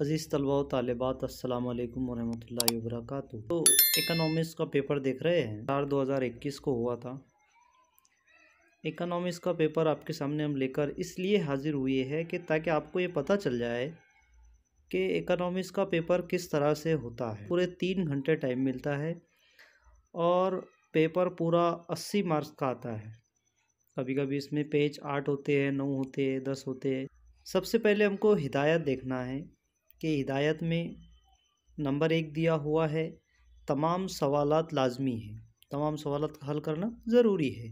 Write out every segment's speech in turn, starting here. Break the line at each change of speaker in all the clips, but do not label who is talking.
अज़ीज़ तलबा तालबात अल्लाम ला वरक तो इकनॉमिक्स का पेपर देख रहे हैं चार दो हज़ार इक्कीस को हुआ था इकनॉमिक्स का पेपर आपके सामने हम लेकर इसलिए हाज़िर हुए हैं कि ताकि आपको ये पता चल जाए कि इकनॉमिक्स का पेपर किस तरह से होता है पूरे तीन घंटे टाइम मिलता है और पेपर पूरा अस्सी मार्क्स का आता है कभी कभी इसमें पेज आठ होते हैं नौ होते हैं दस होते हैं सबसे पहले हमको हिदायत देखना है के हिदायत में नंबर एक दिया हुआ है तमाम सवालत लाजमी हैं तमाम सवालत हल करना ज़रूरी है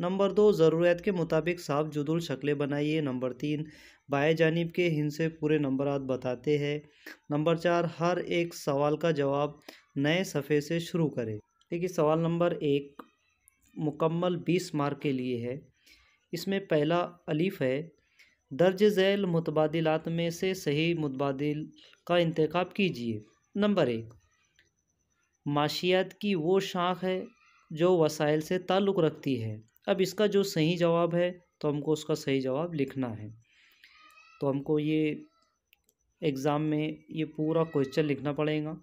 नंबर दो ज़रूरत के मुताबिक साफ जुदुल शक्लें बनाइए नंबर तीन बाएँ जानब के हिंसे पूरे नंबर बताते हैं नंबर चार हर एक सवाल का जवाब नए सफ़े से शुरू करें देखिए सवाल नंबर एक मुकम्मल बीस मार्क के लिए है इसमें पहला अलीफ़ है दर्ज झैल मुतबादलात में से सही मुतबाद का इंतखब कीजिए नंबर एक माशियात की वो शाख है जो वसाइल से ताल्लुक़ रखती है अब इसका जो सही जवाब है तो हमको उसका सही जवाब लिखना है तो हमको ये एग्ज़ाम में ये पूरा क्वेश्चन लिखना पड़ेगा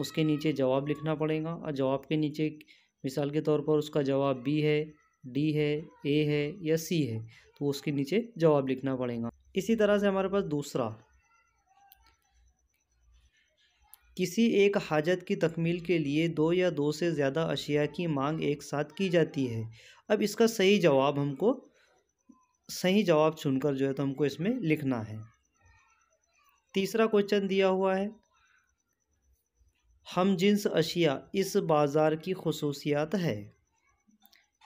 उसके नीचे जवाब लिखना पड़ेगा और जवाब के नीचे मिसाल के तौर पर उसका जवाब बी है डी है ए है या सी है तो उसके नीचे जवाब लिखना पड़ेगा इसी तरह से हमारे पास दूसरा किसी एक हाजत की तकमील के लिए दो या दो से ज़्यादा अशिया की मांग एक साथ की जाती है अब इसका सही जवाब हमको सही जवाब चुनकर जो है तो हमको इसमें लिखना है तीसरा क्वेश्चन दिया हुआ है हम जिन्स अशिया इस बाज़ार की खसूसियात है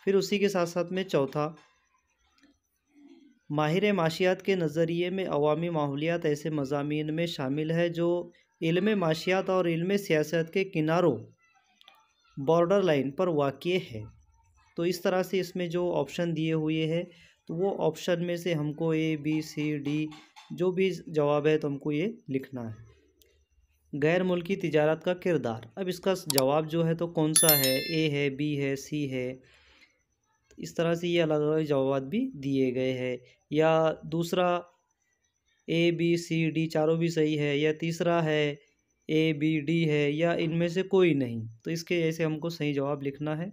फिर उसी के साथ साथ में चौथा माहिर माशियात के नज़रिए में अवामी माहौलियात ऐसे मजामी में शामिल है जो इल्म माशियात और इल्म सियासत के किनारों बॉर्डर लाइन पर वाक़ है तो इस तरह से इसमें जो ऑप्शन दिए हुए हैं तो वो ऑप्शन में से हमको ए बी सी डी जो भी जवाब है तो हमको ये लिखना है गैर मुल्की तजारत का किरदार अब इसका जवाब जो है तो कौन सा है ए है बी है सी है इस तरह से ये अलग अलग जवाब भी दिए गए हैं या दूसरा ए बी सी डी चारों भी सही है या तीसरा है ए बी डी है या इनमें से कोई नहीं तो इसके ऐसे हमको सही जवाब लिखना है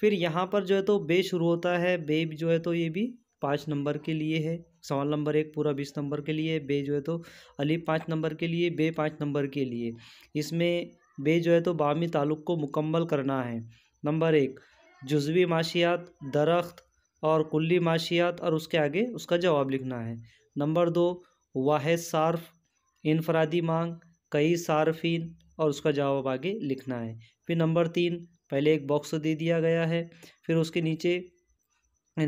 फिर यहाँ पर जो है तो बे शुरू होता है बे जो है तो ये भी पाँच नंबर के लिए है सवाल नंबर एक पूरा बीस नंबर के लिए बे जो है तो अली पाँच नंबर के लिए बे पाँच नंबर के लिए इसमें बे जो है तो बामी ताल्लुक़ को मुकम्मल करना है नंबर एक जुजवी माशियात दरख्त और कुल्ली माशियात और उसके आगे उसका जवाब लिखना है नंबर दो वाद सार्फ इनफरादी मांग कई सार्फिन और उसका जवाब आगे लिखना है फिर नंबर तीन पहले एक बॉक्स दे दिया गया है फिर उसके नीचे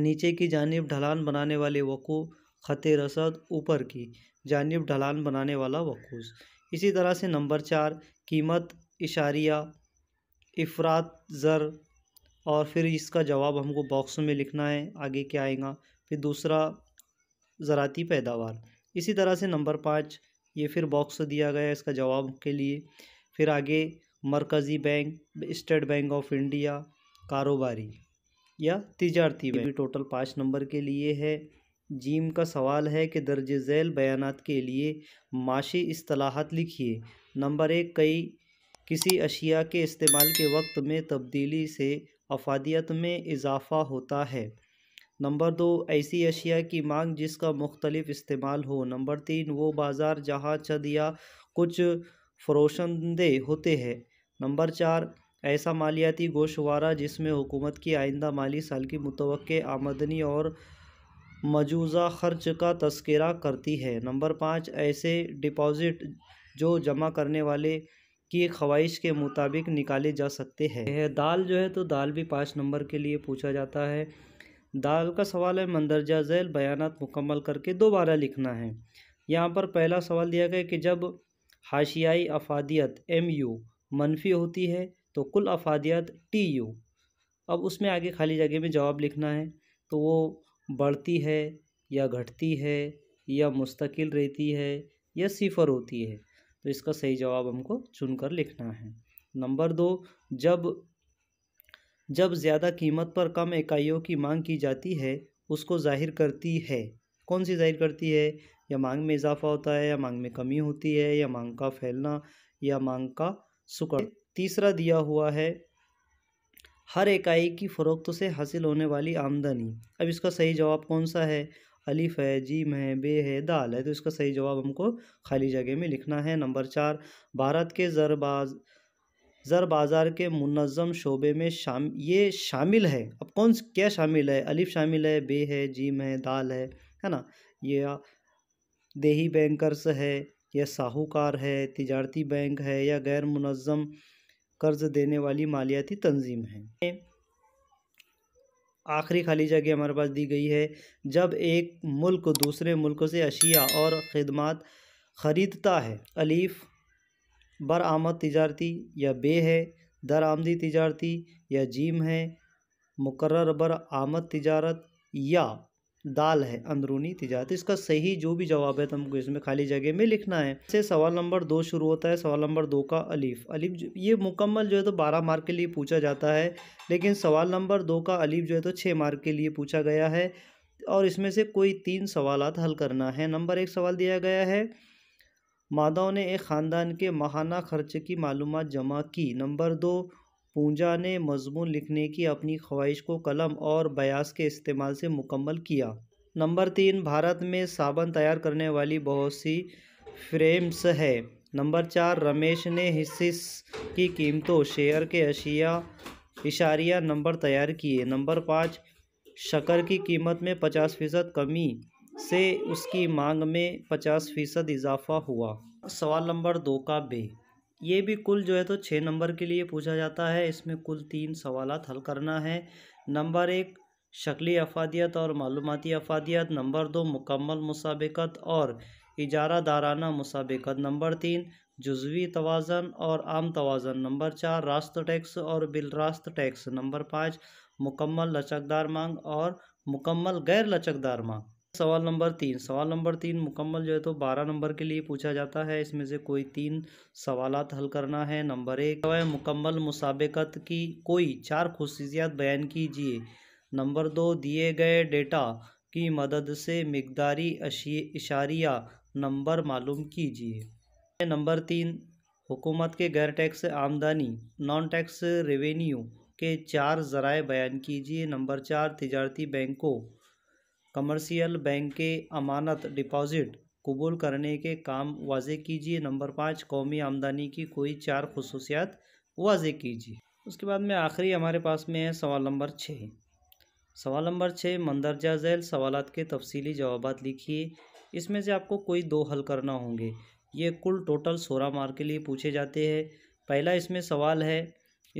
नीचे की जानब ढलान बनाने वाले वक़ू ख़त रसद ऊपर की जानब ढलान बनाने वाला वकूस इसी तरह से नंबर चार कीमत इशारिया इफरात ज़र और फिर इसका जवाब हमको बॉक्स में लिखना है आगे क्या आएगा फिर दूसरा ज़राती पैदावार इसी तरह से नंबर पाँच ये फिर बॉक्स दिया गया इसका जवाब के लिए फिर आगे मरकज़ी bank State Bank of India कारोबारी या तजारती बैंक टोटल पाँच नंबर के लिए है जीम का सवाल है कि दर्ज झैल बयान के लिए माशी असलाहत लिखिए नंबर एक कई किसी अशिया के इस्तेमाल के वक्त में तब्दीली से अफादियत में इजाफ़ा होता है नंबर दो ऐसी अशिया की मांग जिसका मुख्तलिफ इस्तेमाल हो नंबर तीन वो बाज़ार जहाँ चंद या कुछ फरोशंदे होते हैं नंबर चार ऐसा मालियाती गोशवारा जिसमें हुकूमत की आइंदा माली साल की मुतव आमदनी और मजूज़ा खर्च का तस्करा करती है नंबर पाँच ऐसे डिपॉज़िट जो जमा करने वाले की ख्वाहिश के मुताबिक निकाले जा सकते हैं है दाल जो है तो दाल भी पाँच नंबर के लिए पूछा जाता है दाल का सवाल है मंदरजा झैल बयान मुकम्मल करके दोबारा लिखना है यहाँ पर पहला सवाल दिया गया कि जब हाशियाई अफादियत एम यू मनफी होती है तो कुल अफादियत टी यू अब उसमें आगे खाली जगह में जवाब लिखना है तो वो बढ़ती है या घटती है या मुस्तकिल रहती है या सिफर होती है तो इसका सही जवाब हमको चुनकर लिखना है नंबर दो जब जब ज़्यादा कीमत पर कम इकाइयों की मांग की जाती है उसको जाहिर करती है कौन सी जाहिर करती है या मांग में इजाफा होता है या मांग में कमी होती है या मांग का फैलना या मांग का सुकड़ तीसरा दिया हुआ है हर इकाई की फ़रोख्त से हासिल होने वाली आमदनी अब इसका सही जवाब कौन सा है अलिफ है जीम है बे है दाल है तो इसका सही जवाब हमको खाली जगह में लिखना है नंबर चार भारत के जरबाज ज़र बाज़ार के मुनज़म शोबे में शाम ये शामिल है अब कौन क्या शामिल है अलिफ शामिल है बे है जीम है दाल है है ना ये देही बैंकर्स है या साहूकार है तिजारती बैंक है या गैर मुनज़म कर्ज़ देने वाली मालियाती तंजीम है आखिरी खाली जगह हमारे पास दी गई है जब एक मुल्क दूसरे मुल्क से अशिया और ख़दमात ख़रीदता है अलीफ़ बरआमद तजारती या बे है दरआमदी तजारती या जीम है मुकर आमद तजारत या दाल है अंदरूनी तिजारत इसका सही जो भी जवाब है तुमको तो इसमें खाली जगह में लिखना है से सवाल नंबर दो शुरू होता है सवाल नंबर दो का अलीफ अलीफ ये मुकम्मल जो है तो बारह मार्क के लिए पूछा जाता है लेकिन सवाल नंबर दो का अलीफ जो है तो छः मार्क के लिए पूछा गया है और इसमें से कोई तीन सवाल हल करना है नंबर एक सवाल दिया गया है मादाओं ने एक ख़ानदान के माहाना खर्च की मालूम जमा की नंबर दो पूंजा ने मज़मून लिखने की अपनी ख्वाहिश को कलम और बयास के इस्तेमाल से मुकम्मल किया नंबर तीन भारत में साबन तैयार करने वाली बहुत सी फ्रेम्स है नंबर चार रमेश ने हिस्सिस की कीमतों शेयर के अशिया इशारिया नंबर तैयार किए नंबर पाँच शकर की कीमत में पचास फ़ीसद कमी से उसकी मांग में पचास फ़ीसद इजाफा हुआ सवाल नंबर दो का बे ये भी कुल जो है तो छः नंबर के लिए पूछा जाता है इसमें कुल तीन सवाल हल करना है नंबर एक शक्ली अफादियत और मालूमती अफादियत नंबर दो मुकम्मल मुसाबिकत और इजारा दाराना मुसाबिकत नंबर तीन जुजवी तोज़न और आम तोज़न नंबर चार रास्त टैक्स और बिलरास्त टैक्स नंबर पाँच मुकम्मल लचकदार मांग और मुकम्मल गैर लचकदार मांग सवाल नंबर तीन सवाल नंबर तीन मुकम्मल जो है तो बारह नंबर के लिए पूछा जाता है इसमें से कोई तीन सवाल हल करना है नंबर एक है मुकम्मल मुसाबकत की कोई चार खसूसियात बयान कीजिए नंबर दो दिए गए डेटा की मदद से मकदारी इशारिया नंबर मालूम कीजिए नंबर तीन हुकूमत के गैर टैक्स आमदनी नॉन टैक्स रेवेन्यू के चार ज़राए बयान कीजिए नंबर चार तजारती बैंकों कमर्शियल बैंक के अमानत डिपॉजिट कबूल करने के काम वाजे कीजिए नंबर पाँच कौमी आमदनी की कोई चार खसूसियात वाजे कीजिए उसके बाद में आखिरी हमारे पास में है सवाल नंबर छः सवाल नंबर छः मंदरजा झैल सवाल के तफसीली जवाब लिखिए इसमें से आपको कोई दो हल करना होंगे ये कुल टोटल सोलह मार्क के लिए पूछे जाते हैं पहला इसमें सवाल है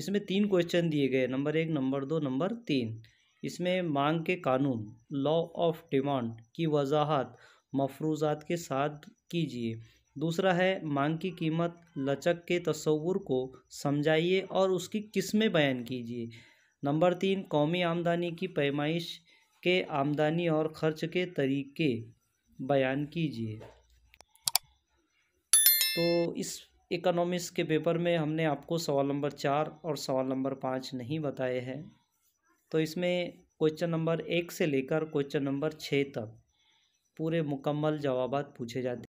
इसमें तीन क्वेश्चन दिए गए नंबर एक नंबर दो नंबर तीन इसमें मांग के कानून लॉ ऑफ डिमांड की वजाहत मफरूजात के साथ कीजिए दूसरा है मांग की कीमत लचक के तस्वूर को समझाइए और उसकी किस्में बयान कीजिए नंबर तीन कौमी आमदनी की पैमाइश के आमदनी और खर्च के तरीके बयान कीजिए तो इस इकोनॉमिक्स के पेपर में हमने आपको सवाल नंबर चार और सवाल नंबर पाँच नहीं बताए हैं तो इसमें क्वेश्चन नंबर एक से लेकर क्वेश्चन नंबर छः तक पूरे मुकम्मल जवाब पूछे जाते